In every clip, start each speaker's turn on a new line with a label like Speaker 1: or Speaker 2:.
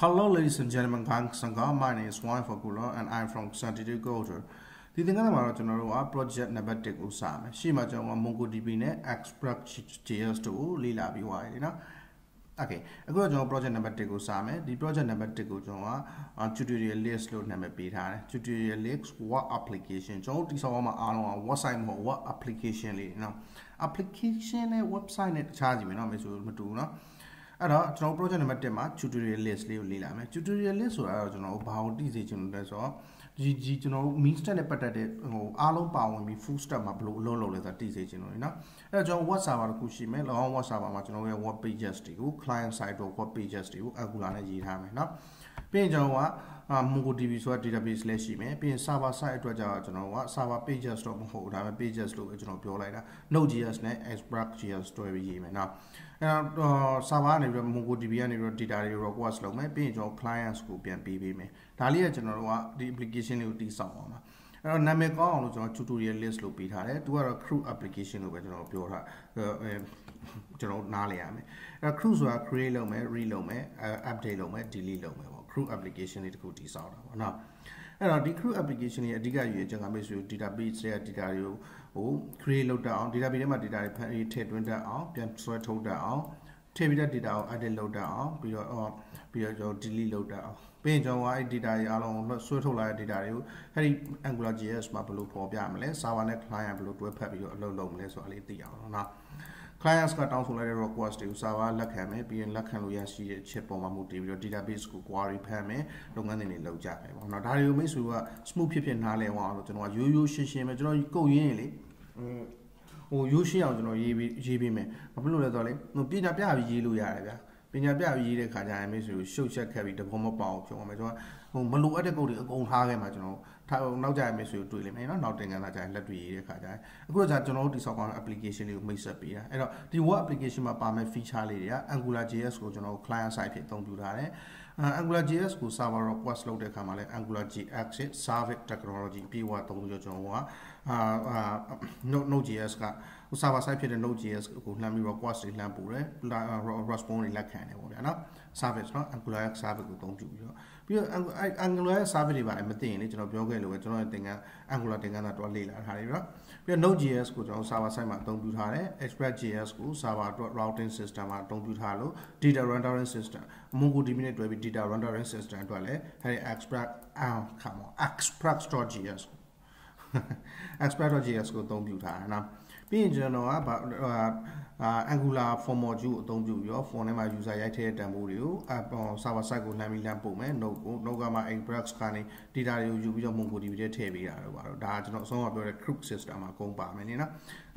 Speaker 1: Hello ladies and gentlemen, gang sangha. My name is Wai Fakula and I'm from Santiago Culture. ဒီသင်ခန်းစာမှာတော့ကျွန်တော်တို့က project number 1ကိုစမယ်။ရှေ့မှာကျွန်တော်က MongoDB နဲ့ Express.js တို့ကိုလေ့လာပြီးသွားရတယ်နော်။ Okay အခုတော့ကျွန်တော် project number 1ကိုစမယ်။ဒီ project number 1ကိုကျွန်တော်က tutorial list လို့နာမည်ပေးထားတယ်။ tutorial list web application ကျွန်တော်တို့တိစောက်အောင်မှာအားလုံးက website မဟုတ် web application လေးနော်။ application နဲ့ website နဲ့တခြားစီပဲနော်မိတ်ဆွေမတူဘူးနော်။အဲ့တော့ကျွန်တော် project number 1မှာ tutorial list လေးကိုလေ့လာမယ် tutorial list ဆိုတာကတော့ကျွန်တော်ဘာကိုသိစေချင်လို့လဲဆိုတော့ဒီဒီကျွန်တော်တို့ mean step နဲ့ပတ်သက်တဲ့ဟိုအားလုံးပါဝင်ပြီး full step မှာဘယ်လိုအလုပ်လုပ်လဲဆိုတာသိစေချင်လို့နော်အဲ့တော့ကျွန်တော် web server တစ်ခုရှိမယ်လောင်း web server မှာကျွန်တော်ရဲ့ web pages တွေကို client side တို့ web pages တွေကို angular နဲ့ရေးထားမယ်နော်ပြီးရင်ကျွန်တော်က MongoDB ဆိုတာ database လည်းရှိမယ်ပြီးရင် server side အတွက်ကျတော့ကျွန်တော်က server pages တော့မဟုတ်ဘူးဒါပေမဲ့ pages လို့ကျွန်တော်ပြောလိုက်တာ Node.js နဲ့ Express.js တွဲပြီးရေးမယ်နော်အဲတော့ server ကနေပြီးတော့ MongoDB ကနေပြီးတော့ data တွေ request လုပ်မယ်ပြီးရင်ကျွန်တော် clients ကိုပြန်ပေးပေးမယ်ဒါလေးကကျွန်တော်တို့ကဒီ application လေးကိုတိစောက်အောင်ပါဲ့တော့နာမည်ကောင်းအောင်လို့ကျွန်တော် tutorial list လို့ပေးထားတယ်။သူကတော့ crew application လို့ပဲကျွန်တော်ပြောထားကျွန်တော်နားလည်ရမယ်အဲ့ crew ဆိုတာ create လုပ်မယ် read လုပ်မယ် update လုပ်မယ် delete လုပ်မယ်ပေါ့ crew application တွေတခုတည်ဆောက်တာပေါ့နော်အဲ့တော့ဒီ crew application တွေအဓိကယူရကျွန်တော်မေ့ဆို database တွေက data တွေကိုဟို create လုပ်တတ်အောင် database ထဲမှာ data တွေဖန်ထည့်သွင်းတတ်အောင် ပြန်ဆွဲထုတ်တတ်အောင်ထည့်ပြီးတဲ့ data ကို edit လုပ်တတ်အောင်ပြီးတော့ပြီးတော့ကျွန်တော် delete လုပ်တတ်အောင်ပြီးရင်ကျွန်တော်အဲ့ data တွေအားလုံးဆွဲထုတ်လာတဲ့ data တွေကိုအဲ့ဒီ AngularJS မှာဘယ်လိုပေါ်ပြမလဲ server နဲ့ client ဘယ်လိုတွဲဖက်ပြီးတော့အလုပ်လုပ်မလဲဆိုတာလေးသိအောင်နော် clients ကတောင်းဆိုလိုက်တဲ့ request တွေကို server လက်ခံမယ်ပြီးရင်လက်ခံလို့ရရှိတဲ့ chip ပေါ်မှာမူတည်ပြီးတော့ database ကို query ဖမ်းမယ်လုပ်ငန်းတွေနေလုပ်ကြမယ်ပေါ့နော်ဒါတွေကိုမိတ်ဆွေက smooth ဖြစ်ဖြစ်နားလည်အောင်လို့ကျွန်တော်ကရိုးရိုးရှင်းရှင်းပဲကျွန်တော်ကုတ်ရင်းရင်လေဟိုရိုးရှင်းအောင်ကျွန်တော်ရေးပြီးရေးပေးမယ်ဘာဖြစ်လို့လဲဆိုတော့လေဟိုပညာပြပြီးရေးလို့ရတယ်ဗျာပညာပြပြီးရေးတဲ့ခါကျရင်မိတ်ဆွေကိုရှုပ်ချက်ခက်ပြီးတဘောမပေါအောင်ဖြုံအောင်မယ်ကျွန်တော်ဟိုမလိုအပ်တဲ့ကုတ်တွေအကုန်ထားခဲ့မှာကျွန်တော်ထားနောက်ကြရမယ်ဆိုတွေ့လိမ့်မယ်နော်နောက်တင်ကန်းလာကြရင်လက်တွေ့ရေးတဲ့ခါကျရင်အခုတော့ကျွန်တော်တို့ဒီ software application လေးကိုမိတ်ဆက်ပေးတာအဲ့တော့ဒီ web application မှာပါမဲ့ feature လေးတွေက Angular JS ကိုကျွန်တော်တို့ client side ဖြစ်အသုံးပြုထားတယ် Angular JS ကို server request လုပ်တဲ့ခါမှာလဲ Angular JS ရဲ့ service technology ပြေဝသုံးပြီးတော့ကျွန်တော်ကအာ Node.js ကဟို server side ဖြစ်တဲ့ Node.js ကိုလှမ်းပြီး request တွေလှမ်းပို့တယ် response တွေလက်ခံတယ်ပေါ့ဗျာနော် service နော် Angular service ကိုအသုံးပြုပြီးတော့ပြီးတော့ Angular service တွေပါတယ်မသိရင်လေကျွန်တော်ပြောခဲ့လို့ပဲကျွန်တော်တင်ကန်း Angular တင်ကန်းတာတော့လေ့လာထားတယ်ပြီးတော့ပြီးတော့ Node.js ကိုကျွန်တော် server side မှာအသုံးပြုထားတယ် Express.js ကို server routing system မှာအသုံးပြုထားလို့ data rendering system MongoDB နဲ့တွဲပြီး data rendering system အတွက်လည်းအဲဒီ Express အာခါမော Express.js Express.js ကိုအသုံးပြုထားတယ်နော်ပြီးရင်ကျွန်တော်ကဘာအာ angular formal view ကိုအသုံးပြုပြီးတော့ font ထဲမှာ user ရိုက်ထည့်တဲ့တန်ဖိုးတွေကို app server side ကိုလမ်းပြီးလမ်းပို့မယ် node ကို node ကမှ express ကနေ data တွေကိုယူပြီးတော့ MongoDB ထဲထည့်ပေးတာတော့ပါတော့ဒါကျွန်တော်အဆုံးအမပြောတဲ့ group system မှာကုန်ပါမယ်နိနော်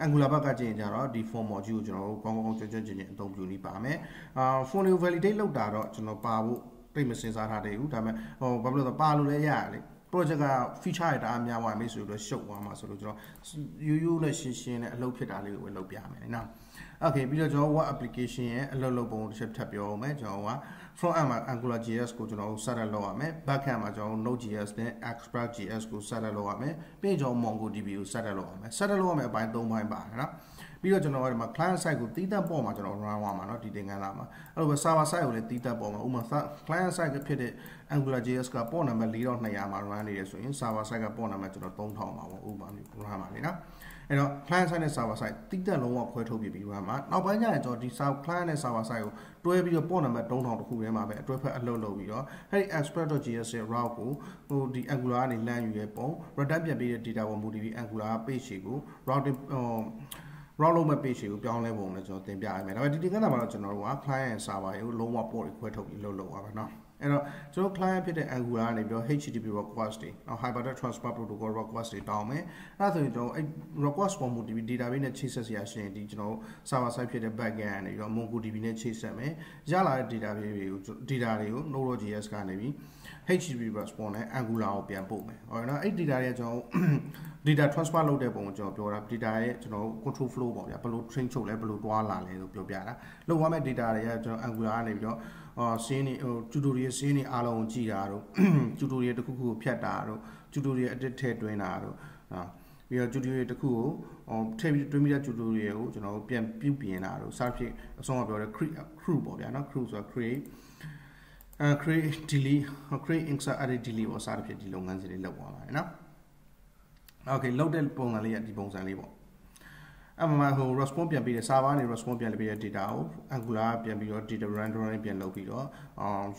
Speaker 1: angular ဘက်ကကျရင်ကျတော့ဒီ formal view ကိုကျွန်တော်တို့ကောင်းကောင်းကျွတ်ကျွတ်ကျင်ကျင်အသုံးပြုနေပါမယ်အာ font ကို validate လုပ်တာတော့ကျွန်တော်ပါဖို့တိတ်မစင်စားထားသေးဘူးဒါပေမဲ့ဟိုဘာဖြစ်လို့လဲပါလို့လည်းရတယ် project က feature တွေတအားများသွားမိဆိုတော့ရှုပ်သွားမှာဆိုလို့ကျွန်တော်ရိုးရိုးနဲ့ရှင်းရှင်းနဲ့အလုပ်ဖြစ်တာလေးကိုဝင်လုပ်ပြမယ်နော် okay ပြီးတော့ကျွန်တော် web application ရဲ့အလုပ်လုပ်ပုံတစ်ချက်ထပ်ပြောအောင်မယ်ကျွန်တော်က front end မှာ angular js ကိုကျွန်တော် setup လုပ်ရမယ် back end မှာကျွန်တော် node js နဲ့ express js ကို setup လုပ်ရမယ်ပြီးရင်ကျွန်တော် mongodb ကို setup လုပ်ရမယ် setup လုပ်ရမယ့်အပိုင်း၃ပိုင်းပါတယ်နော်ပြီးတော့ကျွန်တော်ကဒီမှာ client side ကိုတီးတက်ပေါ်မှာကျွန်တော် run သွားမှာเนาะဒီသင်ခန်းစာမှာအဲ့လိုပဲ server side ကိုလည်းတီးတက်ပေါ်မှာဥပမာ client side ကဖြစ်တဲ့ angular js က port number 4200မှာ run နေတယ်ဆိုရင် server side က port number ကျွန်တော်3000မှာပေါ့ဥပမာမျိုး run မှာလေเนาะအဲ့တော့ client side နဲ့ server side တိတက်လုံးဝခွဲထုတ်ပြီးပြီးရမှာနောက်ပိုင်းကျရင်ကျွန်တော်ဒီ client နဲ့ server side ကိုတွဲပြီးတော့ port number 3000တခုထဲမှာပဲအတွဲဖက်အလုပ်လုပ်ပြီးတော့အဲ့ဒီ express.js ရဲ့ route ကိုဟိုဒီ angular ကနေလမ်းယူရဲပုံ return ပြန်ပေးတဲ့ data ပေါ်မူတည်ပြီး angular page ကို routing route လုပ်မဲ့ page ကိုပြောင်းလဲပုံလည်းကျွန်တော်တင်ပြရမယ်ဒါပေမဲ့ဒီတင်ကန်းတာမှာတော့ကျွန်တော်တို့က client and server ကိုလုံးဝ port ကိုခွဲထုတ်ပြီးလုပ်လုပ်ရပါမယ်เนาะအဲ့တော့ကျွန်တော် client ဖြစ်တဲ့ Angular ကနေပြီးတော့ HTTP request တွေနောက် Hyper Transfer Protocol request တွေတောင်းမယ်အဲ့ဒါဆိုရင်ကျွန်တော်အဲ့ request form ကို database နဲ့ချိတ်ဆက်စရာရှိရင်ဒီကျွန်တော် server side ဖြစ်တဲ့ backend ကနေပြီးတော့ MongoDB နဲ့ချိတ်ဆက်မယ်ရလာတဲ့ database တွေကို data တွေကို Node.js ကနေပြီး HTTP response နဲ့ Angular ကိုပြန်ပို့မယ်ဟုတ်ရနော်အဲ့ data တွေကကျွန်တော် data transfer လုပ်တဲ့ပုံကိုကျွန်တော်ပြောတာ data ရဲ့ကျွန်တော် control flow ပေါ့ဗျာဘယ်လို train ချုပ်လဲဘယ်လိုတွားလာလဲဆိုပြောပြတာလောက်ရမယ့် data တွေကကျွန်တော် Angular ကနေပြီးတော့အာဆင်းနေဟို tutorial ဆင်းနေအားလုံးကိုကြည်တာတို့ tutorial တစ်ခုခုကိုဖြတ်တာတို့ tutorial edit ထည့်တွင်းတာတို့ဟာပြီးတော့ tutorial တစ်ခုကိုထည့်ပြီးတွင်းပြီးတဲ့ tutorial ကိုကျွန်တော်တို့ပြန်ပြုပြင်တာတို့စသဖြင့်အဆုံးအပြောတဲ့ create crew ပေါ့ဗျာနော် crew ဆိုတာ create အဲ create delete create insert edit delete ပေါ့စသဖြင့်ဒီလုပ်ငန်းစဉ်လေးလုပ်သွားပါတယ်နော် okay လောက်တဲ့ပုံစံလေးကဒီပုံစံလေးပေါ့အမှန်ဟို response ပြန်ပြီးတဲ့ server နေ response ပြန်ပြီးတဲ့ data ကို angular ပြန်ပြီးတော့ data rendering ပြန်လုပ်ပြီးတော့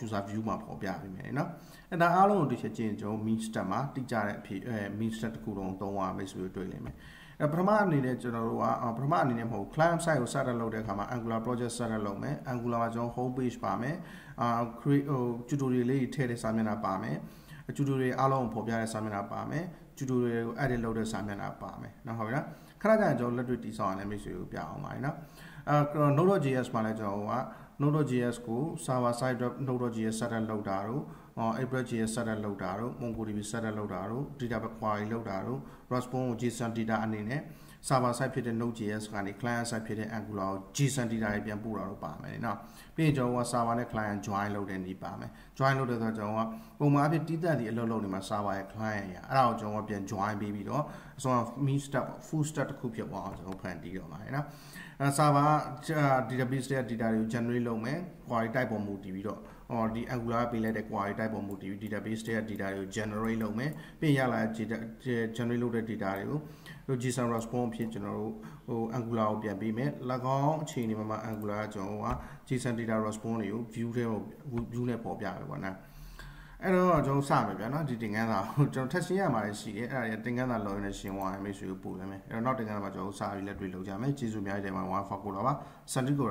Speaker 1: user view မှာပေါ်ပြပေးမယ်เนาะအဲဒါအားလုံးကိုတစ်ချက်ချင်းကျွန်တော် mean step မှာတိကျတဲ့အဖြစ်အဲ mean step တစ်ခုလုံးသုံးရမယ်ဆိုပြီးတွေ့လိမ့်မယ်အဲပထမအနေနဲ့ကျွန်တော်တို့ကပထမအနေနဲ့မဟုတ် client side ကို setup လုပ်တဲ့အခါမှာ angular project setup လုပ်မယ် angular မှာကျွန်တော် home page ပါမယ်အာ create ဟို tutorial လေးထည့်တဲ့စာမျက်နှာပါမယ် tutorial အားလုံးကိုပေါ်ပြတဲ့စာမျက်နှာပါမယ် tutorial ကို edit လုပ်တဲ့စာမျက်နှာပါမယ်เนาะဟုတ်ပြီလားခဏခဏကျွန်တော်လက်တွေ့တီးဆောင်ရလဲမိတ်ဆွေကိုပြအောင်ပါနော်အဲ node.js မှာလဲကျွန်တော်က node.js ကို server side node.js setup လုပ်တာတို့ Apache ရဲ့ setup လောက်တာတို့ MongoDB setup လောက်တာတို့ data query လောက်တာတို့ response ကို JSON data အနေနဲ့ server side ဖြစ်တဲ့ Node.js ကနေ client side ဖြစ်တဲ့ Angular ကို JSON data တွေပြန်ပို့တာတို့ပါမယ်နော်ပြီးရင်ကျွန်တော်က server နဲ့ client join လုပ်တဲ့နေပါမယ် join လုပ်တဲ့ဆိုတော့ကျွန်တော်ကပုံမှန်အဖြစ်တီးတက်ဒီအလုပ်လုပ်နေမှာ server ရဲ့ client ရအဲ့ဒါကိုကျွန်တော်ကပြန် join ပေးပြီးတော့အစွန် main step full step တစ်ခုဖြစ်သွားအောင်ကျွန်တော်ဖန်တီးတော့မှာနော်အဲ server database တဲ့ data တွေကို generate လုပ်မယ် query type ပေါ်မူတည်ပြီးတော့အော်ဒီ angular ပေးလိုက်တဲ့ query type ပုံမူတည်ပြီး database တွေက data တွေကို generate လုပ်မယ်ပြင်ရလာ data generate လုပ်တဲ့ data တွေကို JSON response အဖြစ်ကျွန်တော်တို့ဟို angular ကိုပြန်ပေးမယ်၎င်းအခြေအနေမှာ angular ကကျွန်တော်က JSON data response တွေကို view ထဲကို view နဲ့ပေါ်ပြမယ်ပေါ့နော်အဲ့တော့ကျွန်တော်စမယ်ဗျာနော်ဒီတင်ကန်းစာကျွန်တော်ထက်ရှင်းရမှာရှိတယ်အဲ့ဒါတွေတင်ကန်းစာလော်ရင်းနဲ့ရှင်းသွားရင်မိတ်ဆွေကိုပို့လိုက်မယ်အဲ့တော့နောက်တင်ကန်းစာမှာကျွန်တော်စပြီးလက်တွေ့လုပ်ကြမယ်ကျေးဇူးများတဲ့မှာ wifi ကိုလာပါစန်တီကို